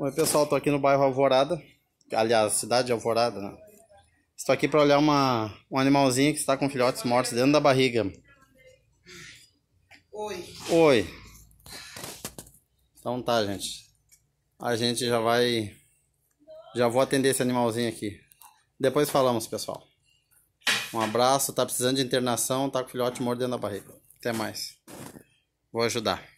Oi pessoal, estou aqui no bairro Alvorada, aliás, cidade de Alvorada, né? Estou aqui para olhar uma, um animalzinho que está com filhotes mortos dentro da barriga. Oi. Oi. Então tá, gente. A gente já vai... Já vou atender esse animalzinho aqui. Depois falamos, pessoal. Um abraço, tá precisando de internação, tá com filhote morto dentro da barriga. Até mais. Vou ajudar.